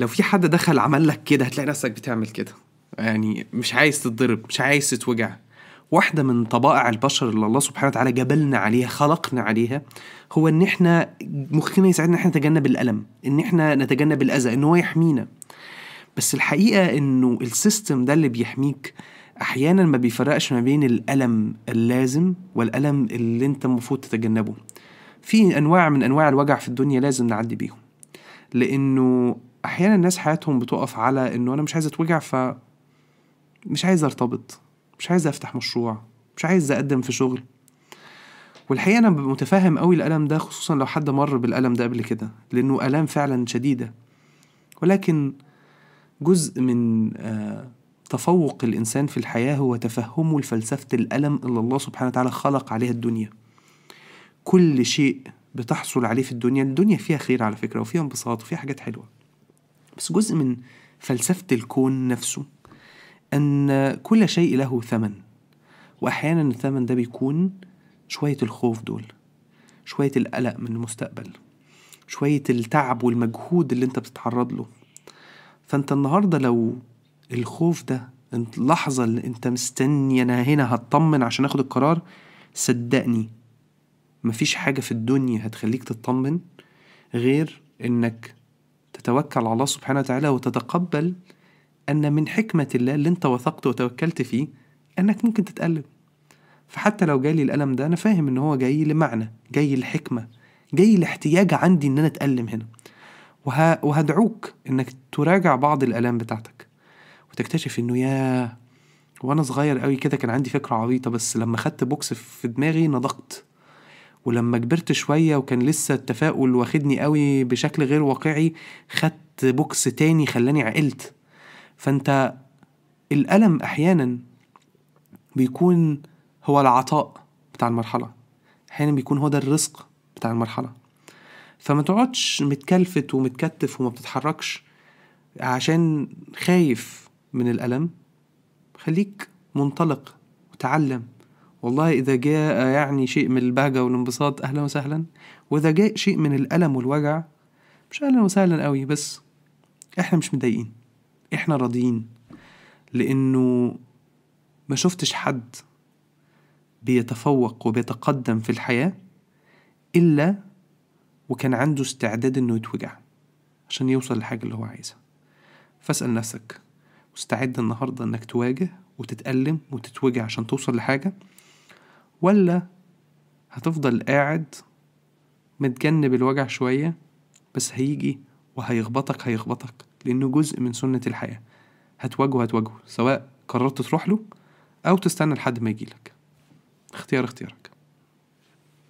لو في حد دخل عمل لك كده هتلاقي نفسك بتعمل كده يعني مش عايز تتضرب مش عايز تتوجع واحدة من طبائع البشر اللي الله سبحانه وتعالى جبلنا عليها خلقنا عليها هو ان احنا مخنا يساعدنا ان احنا نتجنب الألم ان احنا نتجنب الأذى ان هو يحمينا بس الحقيقة انه السيستم ده اللي بيحميك احيانا ما بيفرقش ما بين الألم اللازم والألم اللي انت المفروض تتجنبه في انواع من انواع الوجع في الدنيا لازم نعدي بيهم لانه احيانا الناس حياتهم بتقف على انه انا مش عايز اتوجع ف مش عايز ارتبط مش عايز افتح مشروع مش عايز اقدم في شغل والحقيقه انا متفاهم قوي الالم ده خصوصا لو حد مر بالالم ده قبل كده لانه الام فعلا شديده ولكن جزء من آه، تفوق الانسان في الحياه هو تفهمه لفلسفه الالم اللي الله سبحانه وتعالى خلق عليها الدنيا كل شيء بتحصل عليه في الدنيا الدنيا فيها خير على فكرة وفيها انبساط وفيها حاجات حلوة بس جزء من فلسفة الكون نفسه أن كل شيء له ثمن وأحيانا الثمن ده بيكون شوية الخوف دول شوية القلق من المستقبل شوية التعب والمجهود اللي انت بتتعرض له فانت النهاردة لو الخوف ده اللحظة اللي انت مستني انا هنا هطمن عشان اخد القرار صدقني مفيش حاجة في الدنيا هتخليك تطمن غير إنك تتوكل على الله سبحانه وتعالى وتتقبل أن من حكمة الله اللي أنت وثقت وتوكلت فيه أنك ممكن تتألم فحتى لو جالي الألم ده أنا فاهم إن هو جاي لمعنى جاي لحكمة جاي لاحتياج عندي إن أنا أتألم هنا وه... وهدعوك إنك تراجع بعض الآلام بتاعتك وتكتشف إنه يا وأنا صغير قوي كده كان عندي فكرة عبيطة بس لما خدت بوكس في دماغي نضقت ولما كبرت شوية وكان لسه التفاؤل واخدني قوي بشكل غير واقعي خدت بوكس تاني خلاني عقلت فانت الألم أحيانا بيكون هو العطاء بتاع المرحلة أحيانا بيكون هو ده الرزق بتاع المرحلة فما تقعدش متكلفت ومتكتف وما بتتحركش عشان خايف من الألم خليك منطلق وتعلم والله إذا جاء يعني شيء من البهجة والانبساط أهلا وسهلا وإذا جاء شيء من الألم والوجع مش أهلا وسهلا قوي بس إحنا مش متضايقين إحنا راضيين لأنه ما شفتش حد بيتفوق وبيتقدم في الحياة إلا وكان عنده استعداد إنه يتوجع عشان يوصل للحاجة اللي هو عايزها فاسأل نفسك مستعد النهاردة إنك تواجه وتتألم وتتوجع عشان توصل لحاجة ولا هتفضل قاعد متجنب الوجع شوية بس هيجي وهيخبطك هيخبطك لأنه جزء من سنة الحياة هتواجهه هتواجهه سواء قررت تروح له أو تستنى لحد ما يجيلك اختيار اختيارك